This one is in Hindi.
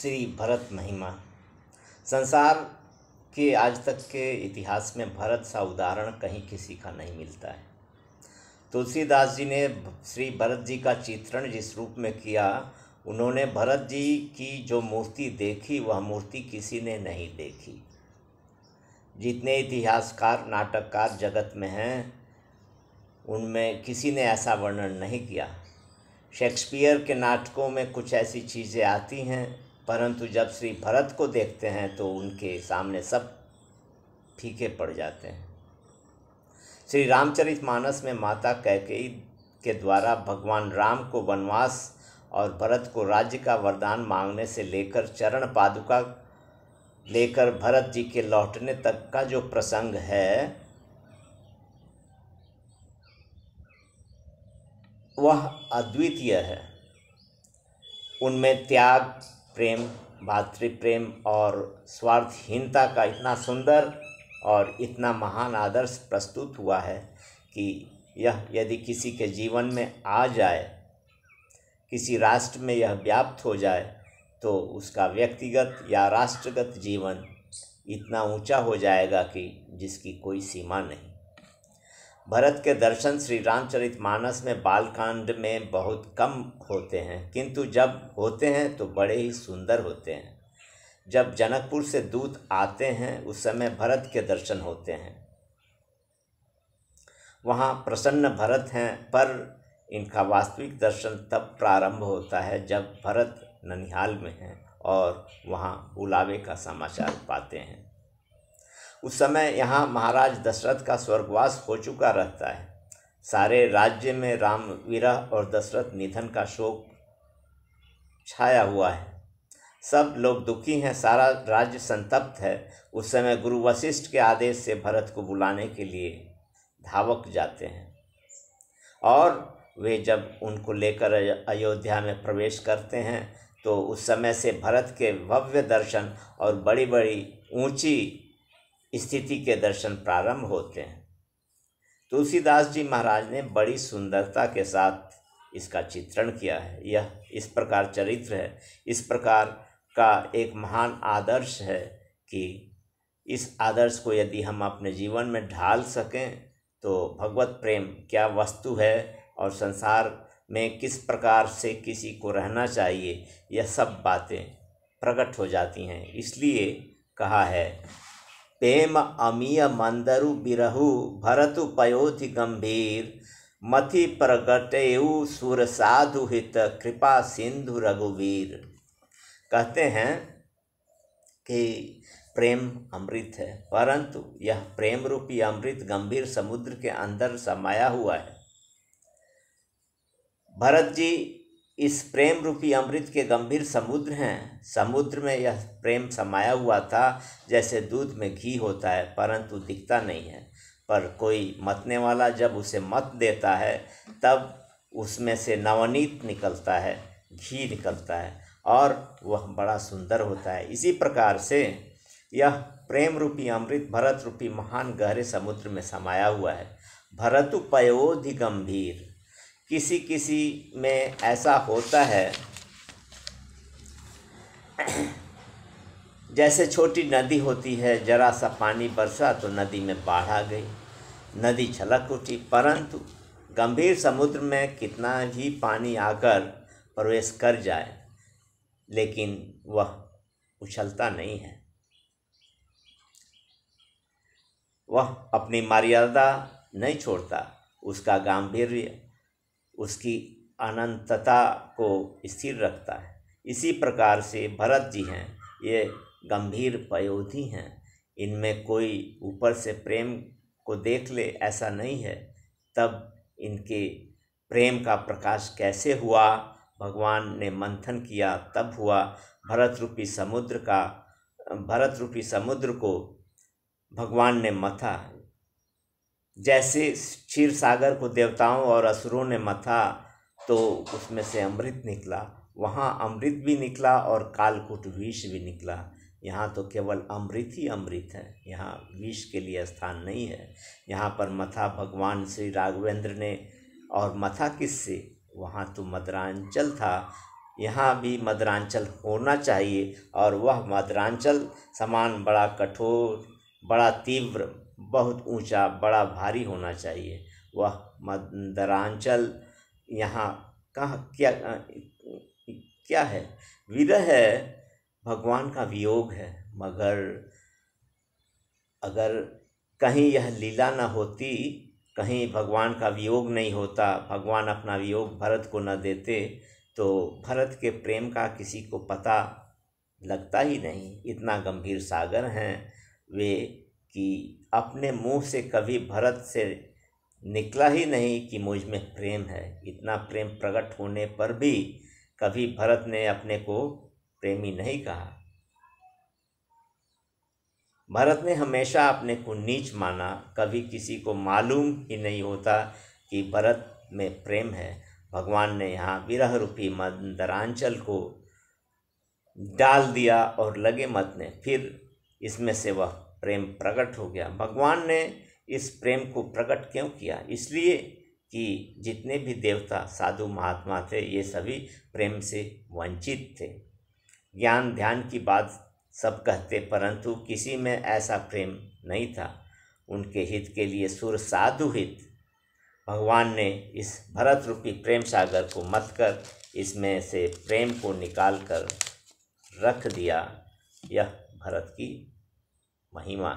श्री भरत महिमा संसार के आज तक के इतिहास में भरत सा उदाहरण कहीं किसी का नहीं मिलता है तुलसीदास जी ने श्री भरत जी का चित्रण जिस रूप में किया उन्होंने भरत जी की जो मूर्ति देखी वह मूर्ति किसी ने नहीं देखी जितने इतिहासकार नाटककार जगत में हैं उनमें किसी ने ऐसा वर्णन नहीं किया शेक्सपियर के नाटकों में कुछ ऐसी चीज़ें आती हैं परंतु जब श्री भरत को देखते हैं तो उनके सामने सब फीके पड़ जाते हैं श्री रामचरित मानस में माता कैकेयी के द्वारा भगवान राम को वनवास और भरत को राज्य का वरदान मांगने से लेकर चरण पादुका लेकर भरत जी के लौटने तक का जो प्रसंग है वह अद्वितीय है उनमें त्याग प्रेम भातृप्रेम और स्वार्थहीनता का इतना सुंदर और इतना महान आदर्श प्रस्तुत हुआ है कि यह यदि किसी के जीवन में आ जाए किसी राष्ट्र में यह व्याप्त हो जाए तो उसका व्यक्तिगत या राष्ट्रगत जीवन इतना ऊंचा हो जाएगा कि जिसकी कोई सीमा नहीं भरत के दर्शन श्री रामचरित मानस में बालकांड में बहुत कम होते हैं किंतु जब होते हैं तो बड़े ही सुंदर होते हैं जब जनकपुर से दूत आते हैं उस समय भरत के दर्शन होते हैं वहाँ प्रसन्न भरत हैं पर इनका वास्तविक दर्शन तब प्रारंभ होता है जब भरत ननिहाल में हैं और वहाँ बुलावे का समाचार पाते हैं उस समय यहाँ महाराज दशरथ का स्वर्गवास हो चुका रहता है सारे राज्य में राम विरह और दशरथ निधन का शोक छाया हुआ है सब लोग दुखी हैं सारा राज्य संतप्त है उस समय गुरु वशिष्ठ के आदेश से भरत को बुलाने के लिए धावक जाते हैं और वे जब उनको लेकर अयोध्या में प्रवेश करते हैं तो उस समय से भरत के भव्य दर्शन और बड़ी बड़ी ऊंची स्थिति के दर्शन प्रारंभ होते हैं तुलसीदास जी महाराज ने बड़ी सुंदरता के साथ इसका चित्रण किया है यह इस प्रकार चरित्र है इस प्रकार का एक महान आदर्श है कि इस आदर्श को यदि हम अपने जीवन में ढाल सकें तो भगवत प्रेम क्या वस्तु है और संसार में किस प्रकार से किसी को रहना चाहिए यह सब बातें प्रकट हो जाती हैं इसलिए कहा है पेम अमीय मंदरु बिरहु भरतु पयोधि गंभीर मति प्रगटेउ सुर साधु हित कृपा सिंधु रघुवीर कहते हैं कि प्रेम अमृत है परंतु यह प्रेम रूपी अमृत गंभीर समुद्र के अंदर समाया हुआ है भरत जी इस प्रेम रूपी अमृत के गंभीर समुद्र हैं समुद्र में यह प्रेम समाया हुआ था जैसे दूध में घी होता है परंतु दिखता नहीं है पर कोई मतने वाला जब उसे मत देता है तब उसमें से नवनीत निकलता है घी निकलता है और वह बड़ा सुंदर होता है इसी प्रकार से यह प्रेम रूपी अमृत भरत रूपी महान गहरे समुद्र में समाया हुआ है भरत पयोधि गंभीर किसी किसी में ऐसा होता है जैसे छोटी नदी होती है जरा सा पानी बरसा तो नदी में बाढ़ आ गई नदी छलक उठी परंतु गंभीर समुद्र में कितना ही पानी आकर प्रवेश कर जाए लेकिन वह उछलता नहीं है वह अपनी मर्यादा नहीं छोड़ता उसका गंभीर उसकी अनंतता को स्थिर रखता है इसी प्रकार से भरत जी हैं ये गंभीर पयोधि हैं इनमें कोई ऊपर से प्रेम को देख ले ऐसा नहीं है तब इनके प्रेम का प्रकाश कैसे हुआ भगवान ने मंथन किया तब हुआ भरत रूपी समुद्र का भरत रूपी समुद्र को भगवान ने मथा जैसे क्षीर सागर को देवताओं और असुरों ने मथा तो उसमें से अमृत निकला वहाँ अमृत भी निकला और कालकुट विष भी निकला यहाँ तो केवल अमृत ही अमृत है यहाँ विष के लिए स्थान नहीं है यहाँ पर मथा भगवान श्री राघवेंद्र ने और मथा किससे वहाँ तो मद्रांचल था यहाँ भी मद्रांचल होना चाहिए और वह मद्रांचल समान बड़ा कठोर बड़ा तीव्र बहुत ऊंचा बड़ा भारी होना चाहिए वह मदरांचल यहाँ कहाँ क्या क्या है विरह है भगवान का वियोग है मगर अगर कहीं यह लीला न होती कहीं भगवान का वियोग नहीं होता भगवान अपना वियोग भरत को न देते तो भरत के प्रेम का किसी को पता लगता ही नहीं इतना गंभीर सागर हैं वे कि अपने मुंह से कभी भरत से निकला ही नहीं कि मुझ में प्रेम है इतना प्रेम प्रकट होने पर भी कभी भरत ने अपने को प्रेमी नहीं कहा भरत ने हमेशा अपने को नीच माना कभी किसी को मालूम ही नहीं होता कि भरत में प्रेम है भगवान ने यहाँ विरह रूपी मंदरांचल को डाल दिया और लगे मत ने फिर इसमें से वह प्रेम प्रकट हो गया भगवान ने इस प्रेम को प्रकट क्यों किया इसलिए कि जितने भी देवता साधु महात्मा थे ये सभी प्रेम से वंचित थे ज्ञान ध्यान की बात सब कहते परंतु किसी में ऐसा प्रेम नहीं था उनके हित के लिए सुर साधु हित भगवान ने इस भरत रूपी प्रेम सागर को मत कर इसमें से प्रेम को निकाल कर रख दिया यह भरत की 嘛，要么。